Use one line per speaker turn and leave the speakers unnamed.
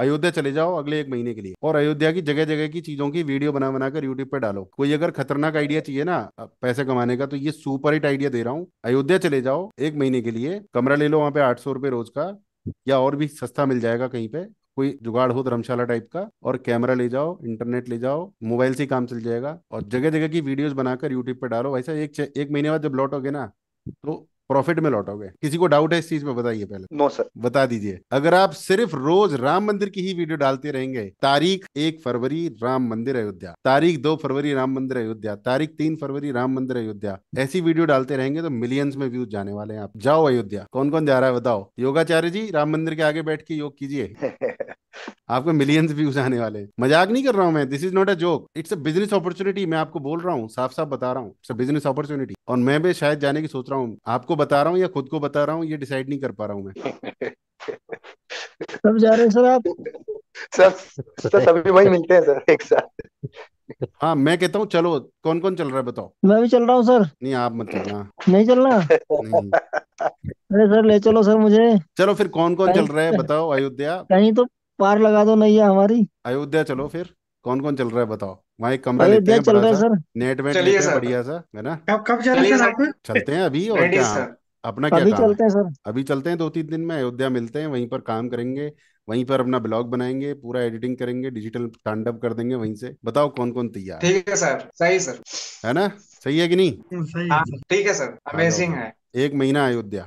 अयोध्या चले जाओ अगले एक महीने के लिए और अयोध्या की जगह जगह की चीजों की वीडियो बना बनाकर यूट्यूब पे डालो कोई अगर खतरनाक आइडिया चाहिए ना पैसे कमाने का तो ये सुपर हिट आइडिया दे रहा हूँ अयोध्या चले जाओ एक महीने के लिए कमरा ले लो वहाँ पे आठ सौ रुपए रोज का या और भी सस्ता मिल जाएगा कहीं पे कोई जुगाड़ हो धर्मशाला टाइप का और कैमरा ले जाओ इंटरनेट ले जाओ मोबाइल से काम चल जाएगा और जगह जगह की वीडियोस बनाकर यूट्यूब पर डालो वैसा एक एक महीने बाद जब लौटोगे ना तो प्रॉफिट में लौटोगे किसी को डाउट है इस चीज में बताइए पहले नो सर बता दीजिए अगर आप सिर्फ रोज राम मंदिर की ही वीडियो डालते रहेंगे तारीख एक फरवरी राम मंदिर अयोध्या तारीख दो फरवरी राम मंदिर अयोध्या तारीख तीन फरवरी राम मंदिर अयोध्या ऐसी वीडियो डालते रहेंगे तो मिलियंस में व्यूज जाने वाले हैं आप जाओ अयोध्या कौन कौन जा रहा है बताओ योगाचार्य जी राम मंदिर के आगे बैठ के योग कीजिए आपको मिलियंस व्यूज आने वाले हैं मजाक नहीं कर रहा हूँ मैं this is not a joke it's a business opportunity मैं आपको बोल रहा हूँ साफ साफ बता रहा हूँ इट्स अ बिजनेस अपॉर्चुनिटी और मैं भी शायद जाने की सोच रहा हूँ आपको बता रहा हूँ या खुद को बता रहा हूँ ये डिसाइड नहीं कर पा रहा हूँ मैं
सब जा रहे हैं सर आप
सब सभी वही मिलते हैं सर एक साथ हाँ मैं कहता हूँ चलो कौन कौन चल रहा है बताओ मैं भी चल रहा हूँ सर नहीं आप मत चलना नहीं चलना नहीं।
अरे सर ले चलो सर मुझे
चलो फिर कौन कौन चल रहा है बताओ अयोध्या कहीं
तो पार लगा दो नैया हमारी
अयोध्या चलो फिर कौन कौन चल रहा है बताओ वहाँ एक कमरा लेते अयोध्या हैं चल बड़ा रहा है सा सर नेट वेट चलिए लेते हैं सर बढ़िया सा है ना कब कब जा रहे चलिए हैं सर सर आपके चलते हैं अभी और रेडी क्या सर अपना क्या अभी काम है चलते हैं सर अभी चलते हैं दो तीन दिन में अयोध्या मिलते हैं वहीं पर काम करेंगे वहीं पर अपना ब्लॉग बनाएंगे पूरा एडिटिंग करेंगे डिजिटल तांडव कर देंगे वहीं से बताओ कौन कौन तैयार है ठीक है सर सही सर है ना सही है कि नहीं हाँ, सही है हाँ,
ठीक है सर अमेजिंग है
एक महीना अयोध्या